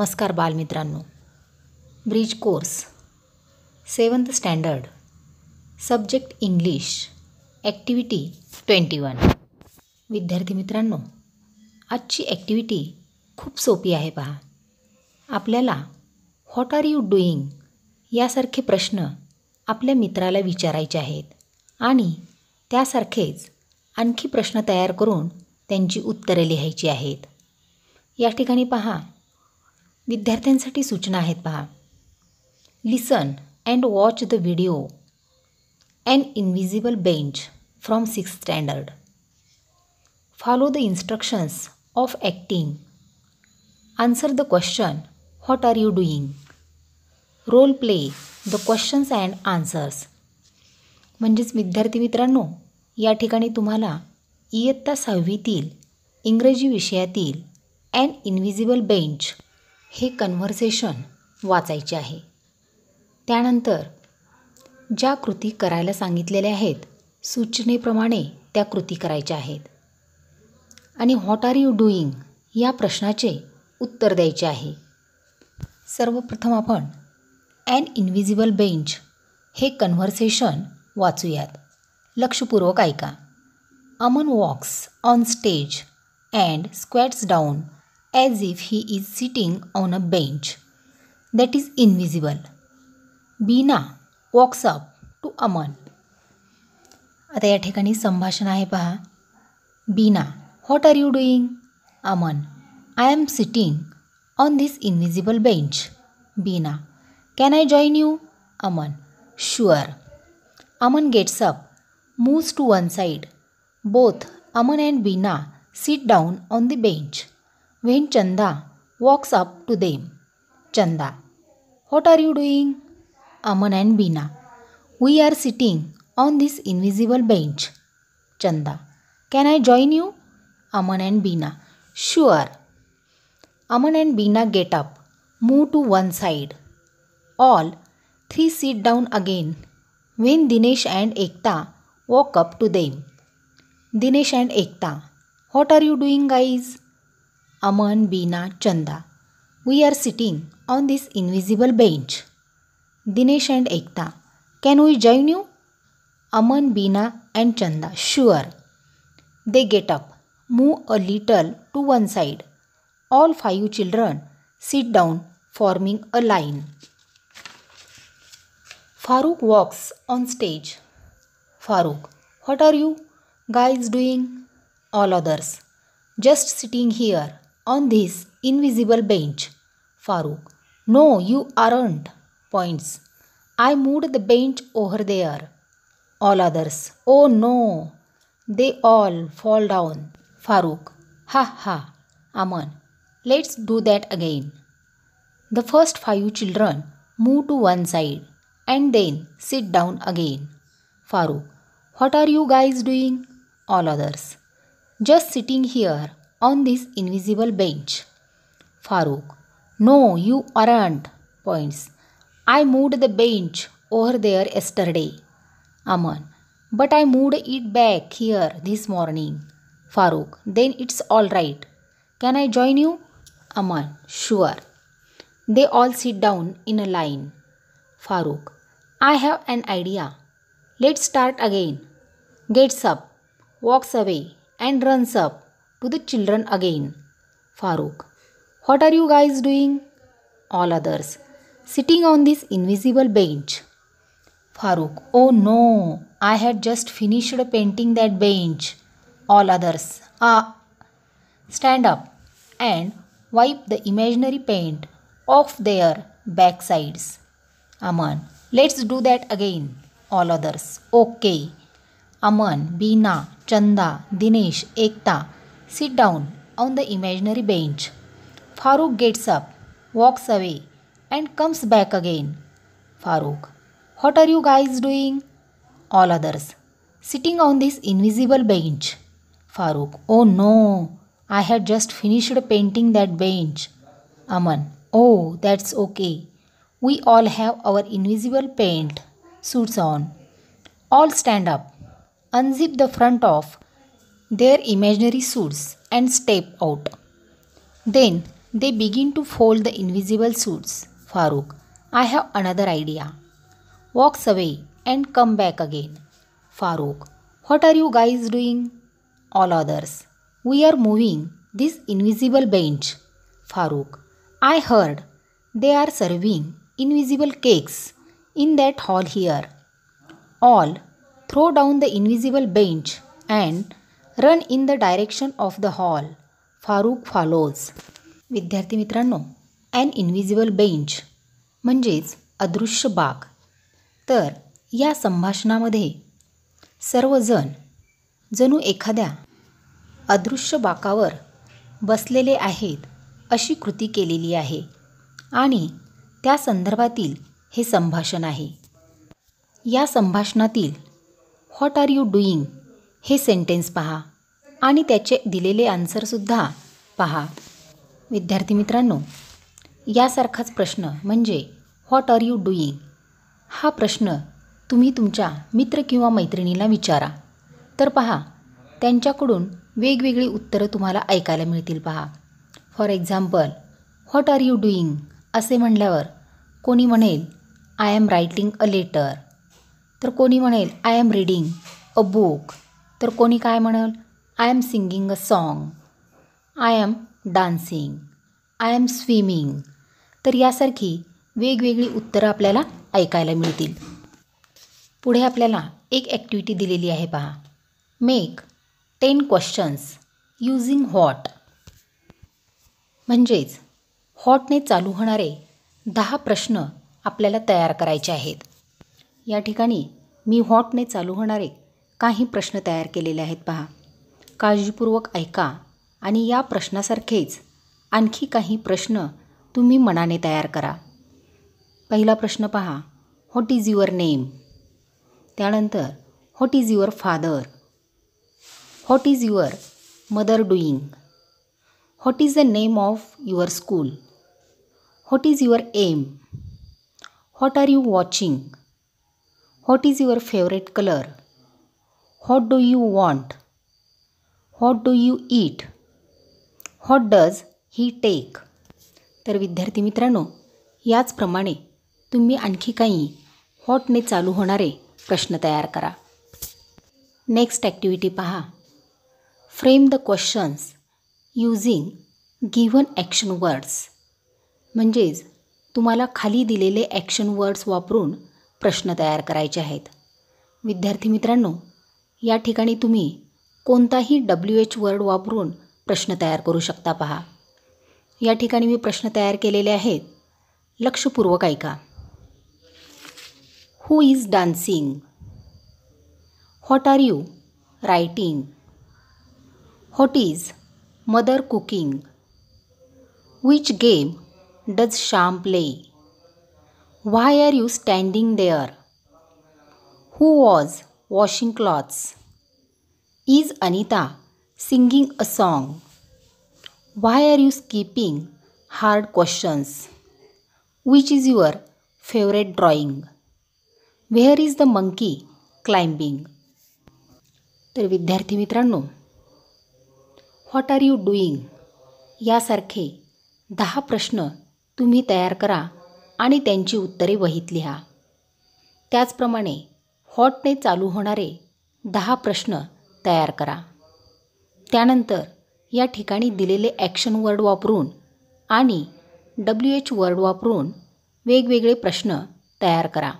नमस्कार बालमित्रांनो bridge course seventh standard subject English activity twenty one विद्यार्थी मित्रांनो आजची ॲक्टिव्हिटी खूप सोपी आहे पहा आपल्याला व्हॉट आर यू डुईंग यासारखे प्रश्न आपल्या मित्राला विचारायचे आहेत आणि त्यासारखेच आणखी प्रश्न तयार करून त्यांची उत्तरे लिहायची आहेत या ठिकाणी पहा विद्यार्थ्यांसाठी सूचना आहेत पहा listen and watch the video and invisible bench from six standard follow the instructions of acting answer the question what are you doing role play the questions and answers म्हणजेच विद्यार्थी मित्रांनो या ठिकाणी तुम्हाला इयत्ता सहावीतील इंग्रजी विषयातील अँड इनविजिबल बेंच हे कन्व्हर्सेशन वाचायचे आहे त्यानंतर ज्या कृती करायला सांगितलेल्या आहेत सूचनेप्रमाणे त्या कृती करायच्या आहेत आणि व्हॉट आर यू डुईंग या प्रश्नाचे उत्तर द्यायचे आहे सर्वप्रथम आपण ॲन इनव्हिजिबल बेंच हे कन्व्हर्सेशन वाचूयात लक्षपूर्वक ऐका Aman walks on stage and squats down as if he is sitting on a bench that is invisible. Bina walks up to Aman आता या ठिकाणी संभाषण आहे पहा Bina what are you doing Aman I am sitting on this invisible bench Bina can I join you Aman sure Aman gets up moves to one side both Aman and Bina sit down on the bench when Chanda walks up to them. Chanda, what are you doing? Aman and Bina, we are sitting on this invisible bench. Chanda, can I join you? Aman and Bina, sure. Aman and Bina get up, move to one side. All three sit down again when Dinesh and Ekta walk up to them. Dinesh and Ekta, what are you doing, guys? Aman Bina Chanda. We are sitting on this invisible bench. Dinesh and Ekta. Can we join you? Aman, Bina and Chanda. Sure. They get up, move a little to one side. All five children sit down, forming a line. Farooq walks on stage. Farooq, what are you guys doing? All others, just sitting here on this invisible bench. Farooq. No, you aren't. Points. I moved the bench over there. All others. Oh no. They all fall down. Farooq. Ha ha. Aman. Let's do that again. The first five children move to one side and then sit down again. Farooq. What are you guys doing? All others. Just sitting here on this invisible bench. Farooq. No, you aren't. Points. I moved the bench over there yesterday. Aman. But I moved it back here this morning. Farooq. Then it's alright. Can I join you? Aman. Sure. They all sit down in a line. Farooq. I have an idea. Let's start again. Gets up, walks away, and runs up to the children again. Farooq, what are you guys doing? All others, sitting on this invisible bench. Farooq, oh no, I had just finished painting that bench. All others, ah, stand up and wipe the imaginary paint off their backsides. Aman, let's do that again. All others, okay. Aman, Bina, Chanda, Dinesh, Ekta, Sit down on the imaginary bench. Farooq gets up, walks away, and comes back again. Farooq, what are you guys doing? All others, sitting on this invisible bench. Farooq, oh no, I had just finished painting that bench. Aman, oh, that's okay. We all have our invisible paint suits on. All stand up. Unzip the front of their imaginary suits and step out. Then they begin to fold the invisible suits. Farooq, I have another idea. Walks away and come back again. Farooq, what are you guys doing? All others, we are moving this invisible bench. Farooq, I heard they are serving invisible cakes in that hall here. All throw down the invisible bench and run in the direction of the hall Farooq follows विद्यार्थी मित्रांनो and invisible bench म्हणजेच अदृश्य बाग तर या संभाषणामध्ये सर्वजण जणू एखाद्या अदृश्य बाकावर बसलेले आहेत अशी कृती केलेली आहे आणि त्या संदर्भातील हे संभाषण आहे या संभाषणातील व्हॉट आर यू डुईंग हे सेंटेन्स पहा आणि त्याचे दिलेले आन्सरसुद्धा पहा विद्यार्थी मित्रांनो यासारखाच प्रश्न म्हणजे व्हॉट आर यू डुईंग हा प्रश्न तुम्ही तुमच्या मित्र किंवा मैत्रिणीला विचारा तर पहा त्यांच्याकडून वेगवेगळी उत्तरं तुम्हाला ऐकायला मिळतील पहा for example what are you doing असे म्हणल्यावर कोणी म्हणेल I am writing a letter तर कोणी म्हणेल I am reading a book तर कोणी काय म्हणाल I am singing a song I am dancing I am swimming तर यासारखी वेगवेगळी उत्तरं आपल्याला ऐकायला मिळतील पुढे आपल्याला एक ॲक्टिव्हिटी दिलेली आहे पहा make ten questions using what म्हणजेच हॉटने चालू होणारे दहा प्रश्न आपल्याला तयार करायचे आहेत या ठिकाणी मी हॉटने चालू होणारे काही प्रश्न तयार केलेले आहेत पहा काळजीपूर्वक ऐका आणि या प्रश्नासारखेच आणखी काही प्रश्न तुम्ही मनाने तयार करा पहिला प्रश्न पहा व्हॉट इज युअर नेम त्यानंतर what is your father what is your mother doing what is the name of your school what is your aim what are you watching what is your favourite colour What do you want? What do you eat? What does he take? तर विद्यार्थी मित्रांनो याचप्रमाणे तुम्ही आणखी काही हॉटने चालू होणारे प्रश्न तयार करा नेक्स्ट ॲक्टिव्हिटी पहा frame the questions using given action words म्हणजेच तुम्हाला खाली दिलेले ॲक्शन वर्ड्स वापरून प्रश्न तयार करायचे आहेत विद्यार्थी मित्रांनो या ठिकाणी तुम्ही कोणताही डब्ल्यू एच वर्ड वापरून प्रश्न तयार करू शकता पहा या ठिकाणी मी प्रश्न तयार केलेले आहेत लक्षपूर्वक ऐका who is dancing what are you writing what is mother cooking which game does Shyam play why are you standing there who was washing clothes is Anita singing a song why are you skipping hard questions which is your favourite drawing where is the monkey climbing तर विद्यार्थी मित्रांनो what are you doing यासारखे दहा प्रश्न तुम्ही तयार करा आणि त्यांची उत्तरे वहीत लिहा त्याचप्रमाणे हॉटने चालू होणारे दहा प्रश्न तयार करा त्यानंतर या ठिकाणी दिलेले ॲक्शन वर्ड वापरून आणि डब्ल्यू एच वर्ड वापरून वेगवेगळे प्रश्न तयार करा